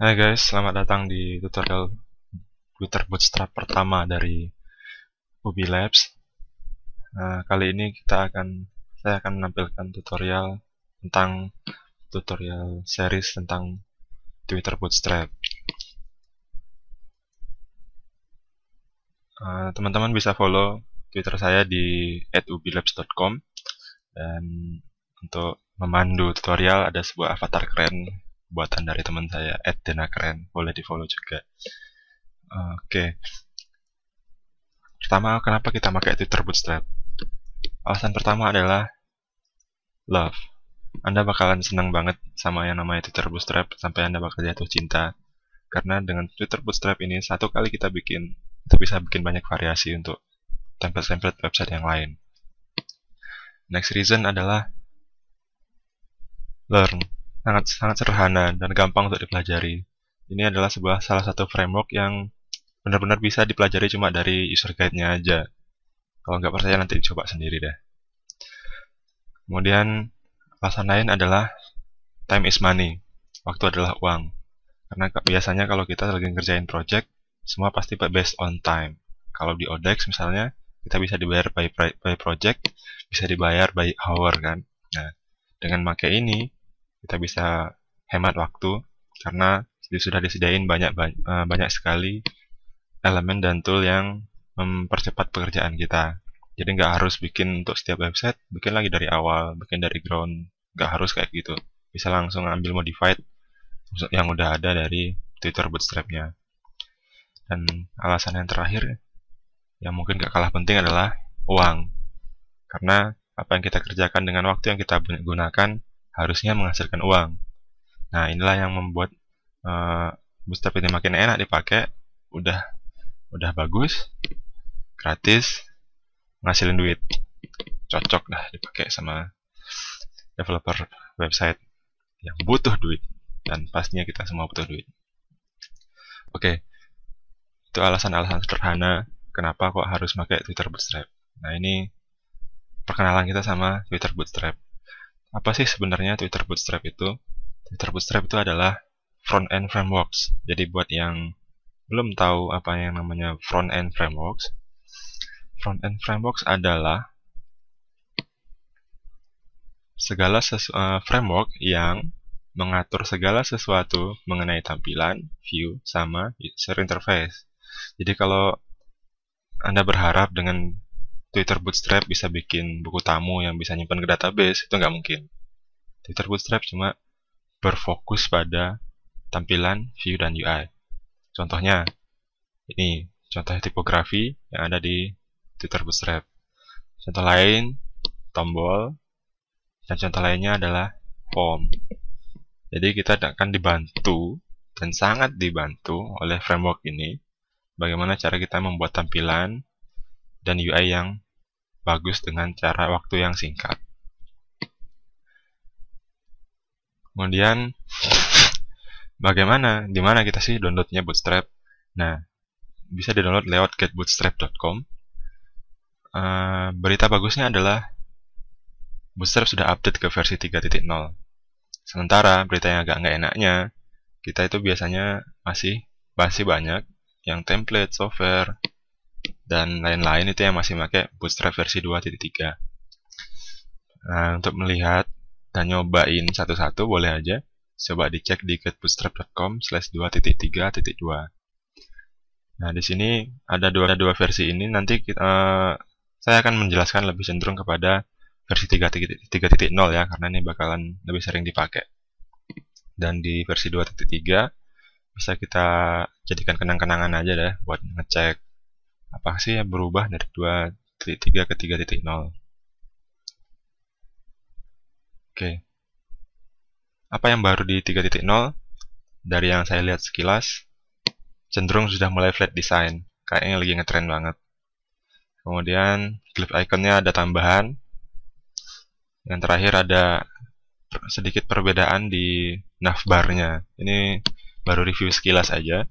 Hai guys, selamat datang di tutorial Twitter Bootstrap pertama dari Ubi Labs. Nah, kali ini kita akan saya akan menampilkan tutorial tentang tutorial series tentang Twitter Bootstrap. Nah, teman-teman nah, bisa follow Twitter saya di @ubilabs.com dan untuk memandu tutorial ada sebuah avatar keren buatan dari teman saya Edna keren boleh di follow juga oke pertama kenapa kita pakai Twitter Bootstrap alasan pertama adalah love anda bakalan seneng banget sama yang namanya Twitter Bootstrap sampai Anda bakal jatuh cinta. Karena dengan Twitter Bootstrap ini, satu kali kita bikin, kita bisa bikin banyak variasi untuk template-template website yang lain. Next reason adalah learn sangat sangat sederhana dan gampang untuk dipelajari. Ini adalah sebuah salah satu framework yang benar-benar bisa dipelajari cuma dari user guide-nya aja. Kalau nggak percaya nanti coba sendiri deh. Kemudian alasan lain adalah time is money. Waktu adalah uang. Karena biasanya kalau kita lagi ngerjain project, semua pasti based on time. Kalau di Odex misalnya, kita bisa dibayar by, project, bisa dibayar by hour kan. Nah, dengan pakai ini, kita bisa hemat waktu karena sudah disediain banyak eh, banyak sekali elemen dan tool yang mempercepat pekerjaan kita. Jadi nggak harus bikin untuk setiap website, bikin lagi dari awal, bikin dari ground, nggak harus kayak gitu. Bisa langsung ambil modified yang udah ada dari Twitter Bootstrap-nya. Dan alasan yang terakhir, yang mungkin nggak kalah penting adalah uang. Karena apa yang kita kerjakan dengan waktu yang kita gunakan harusnya menghasilkan uang. Nah, inilah yang membuat uh, eh, bootstrap ini makin enak dipakai, udah udah bagus, gratis, ngasilin duit. Cocok lah dipakai sama developer website yang butuh duit dan pastinya kita semua butuh duit. Oke. Okay. Itu alasan-alasan sederhana kenapa kok harus pakai Twitter Bootstrap. Nah, ini perkenalan kita sama Twitter Bootstrap apa sih sebenarnya Twitter Bootstrap itu? Twitter Bootstrap itu adalah front-end frameworks. Jadi buat yang belum tahu apa yang namanya front-end frameworks, front-end frameworks adalah segala sesu uh, framework yang mengatur segala sesuatu mengenai tampilan, view, sama user interface. Jadi kalau Anda berharap dengan Twitter Bootstrap bisa bikin buku tamu yang bisa nyimpan ke database, itu nggak mungkin. Twitter Bootstrap cuma berfokus pada tampilan, view, dan UI. Contohnya, ini contoh tipografi yang ada di Twitter Bootstrap. Contoh lain, tombol, dan contoh lainnya adalah form. Jadi kita akan dibantu dan sangat dibantu oleh framework ini bagaimana cara kita membuat tampilan dan UI yang bagus dengan cara waktu yang singkat. Kemudian bagaimana, Dimana kita sih downloadnya Bootstrap? Nah, bisa di-download lewat getbootstrap.com. Uh, eh, berita bagusnya adalah Bootstrap sudah update ke versi 3.0. Sementara berita yang agak nggak enaknya, kita itu biasanya masih masih banyak yang template, software, dan lain-lain itu yang masih pakai Bootstrap versi 2.3. Nah, untuk melihat dan nyobain satu-satu boleh aja. Coba dicek di getbootstrap.com slash 2.3.2. Nah, di sini ada dua, ada dua versi ini. Nanti kita, uh, saya akan menjelaskan lebih cenderung kepada versi 3.0 ya, karena ini bakalan lebih sering dipakai. Dan di versi 2.3 bisa kita jadikan kenang-kenangan aja deh buat ngecek apa sih yang berubah dari 2.3 ke 3.0 oke apa yang baru di 3.0 dari yang saya lihat sekilas cenderung sudah mulai flat design kayaknya lagi ngetrend banget kemudian glyph iconnya ada tambahan yang terakhir ada sedikit perbedaan di navbarnya ini baru review sekilas aja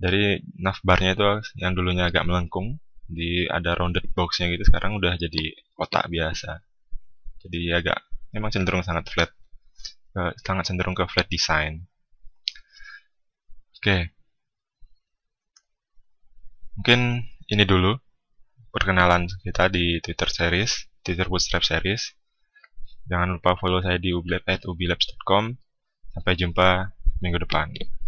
dari navbarnya itu yang dulunya agak melengkung di ada rounded boxnya gitu sekarang udah jadi kotak biasa jadi agak memang cenderung sangat flat ke, sangat cenderung ke flat design oke mungkin ini dulu perkenalan kita di Twitter series Twitter Bootstrap series jangan lupa follow saya di ublab at sampai jumpa minggu depan